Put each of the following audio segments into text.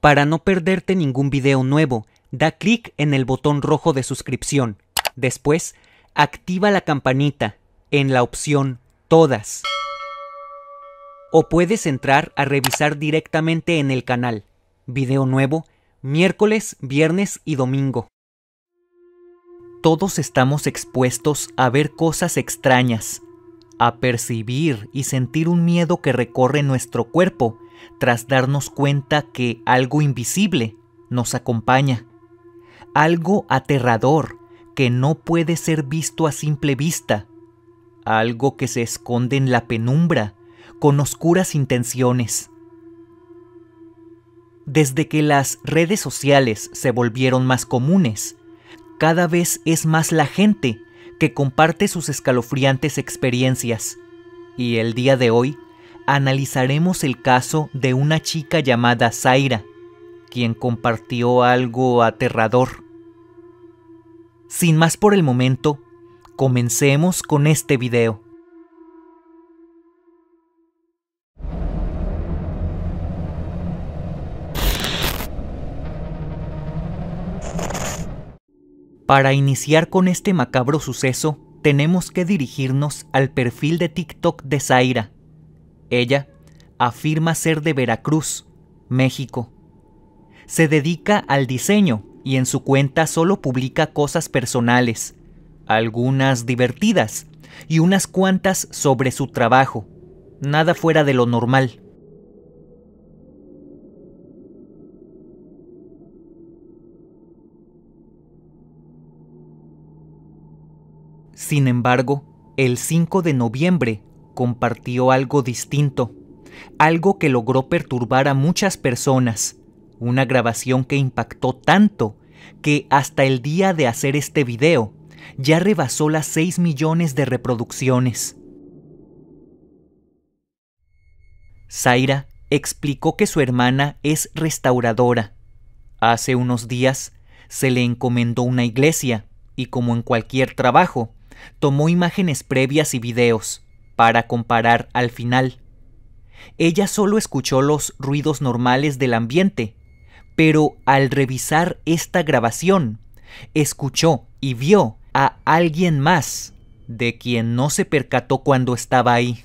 Para no perderte ningún video nuevo, da clic en el botón rojo de suscripción. Después, activa la campanita en la opción Todas. O puedes entrar a revisar directamente en el canal. Video nuevo, miércoles, viernes y domingo. Todos estamos expuestos a ver cosas extrañas, a percibir y sentir un miedo que recorre nuestro cuerpo tras darnos cuenta que algo invisible nos acompaña, algo aterrador que no puede ser visto a simple vista, algo que se esconde en la penumbra con oscuras intenciones. Desde que las redes sociales se volvieron más comunes, cada vez es más la gente que comparte sus escalofriantes experiencias. Y el día de hoy analizaremos el caso de una chica llamada Zaira, quien compartió algo aterrador. Sin más por el momento, comencemos con este video. Para iniciar con este macabro suceso, tenemos que dirigirnos al perfil de TikTok de Zaira, ella afirma ser de Veracruz, México. Se dedica al diseño y en su cuenta solo publica cosas personales, algunas divertidas y unas cuantas sobre su trabajo, nada fuera de lo normal. Sin embargo, el 5 de noviembre compartió algo distinto, algo que logró perturbar a muchas personas, una grabación que impactó tanto que hasta el día de hacer este video ya rebasó las 6 millones de reproducciones. Zaira explicó que su hermana es restauradora. Hace unos días se le encomendó una iglesia y como en cualquier trabajo, tomó imágenes previas y videos para comparar al final. Ella solo escuchó los ruidos normales del ambiente, pero al revisar esta grabación, escuchó y vio a alguien más, de quien no se percató cuando estaba ahí.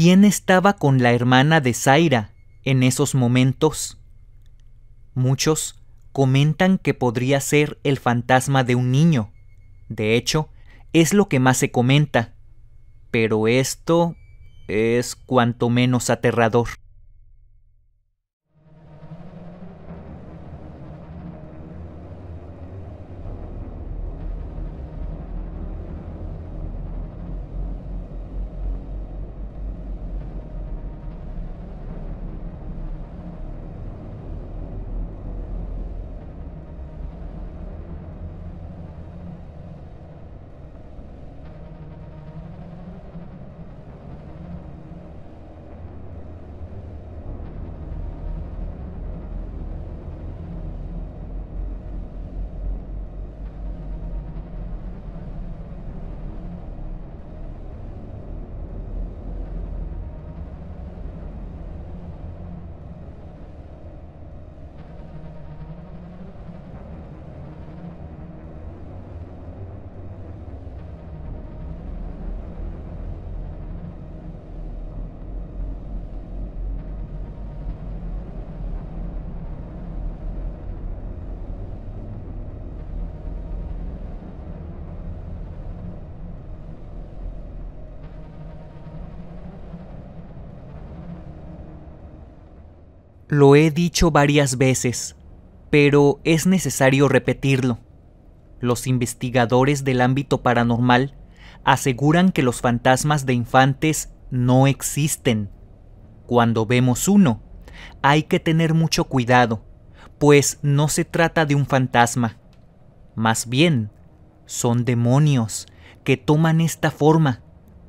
¿Quién estaba con la hermana de Zaira en esos momentos? Muchos comentan que podría ser el fantasma de un niño. De hecho, es lo que más se comenta. Pero esto es cuanto menos aterrador. Lo he dicho varias veces, pero es necesario repetirlo. Los investigadores del ámbito paranormal aseguran que los fantasmas de infantes no existen. Cuando vemos uno, hay que tener mucho cuidado, pues no se trata de un fantasma. Más bien, son demonios que toman esta forma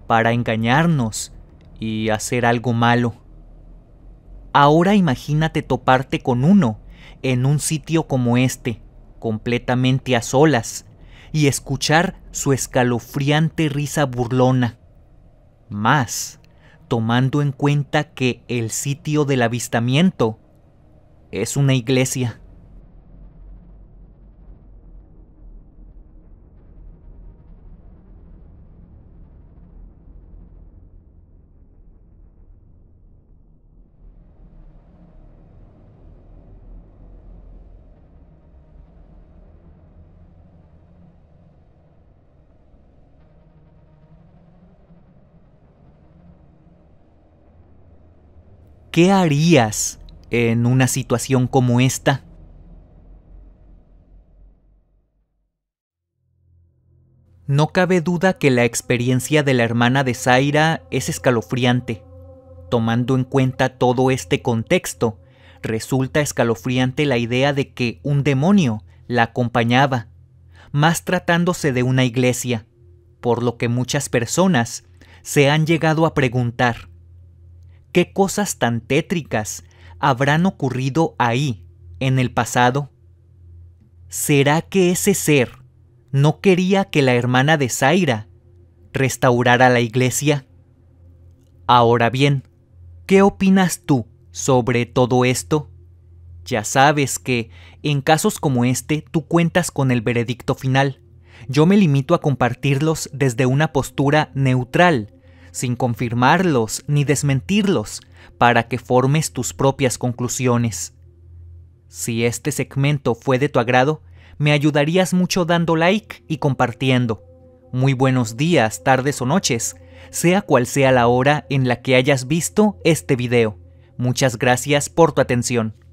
para engañarnos y hacer algo malo. Ahora imagínate toparte con uno en un sitio como este, completamente a solas, y escuchar su escalofriante risa burlona. Más, tomando en cuenta que el sitio del avistamiento es una iglesia. ¿Qué harías en una situación como esta? No cabe duda que la experiencia de la hermana de Zaira es escalofriante. Tomando en cuenta todo este contexto, resulta escalofriante la idea de que un demonio la acompañaba, más tratándose de una iglesia, por lo que muchas personas se han llegado a preguntar, ¿Qué cosas tan tétricas habrán ocurrido ahí, en el pasado? ¿Será que ese ser no quería que la hermana de Zaira restaurara la iglesia? Ahora bien, ¿qué opinas tú sobre todo esto? Ya sabes que, en casos como este, tú cuentas con el veredicto final. Yo me limito a compartirlos desde una postura neutral, sin confirmarlos ni desmentirlos, para que formes tus propias conclusiones. Si este segmento fue de tu agrado, me ayudarías mucho dando like y compartiendo. Muy buenos días, tardes o noches, sea cual sea la hora en la que hayas visto este video. Muchas gracias por tu atención.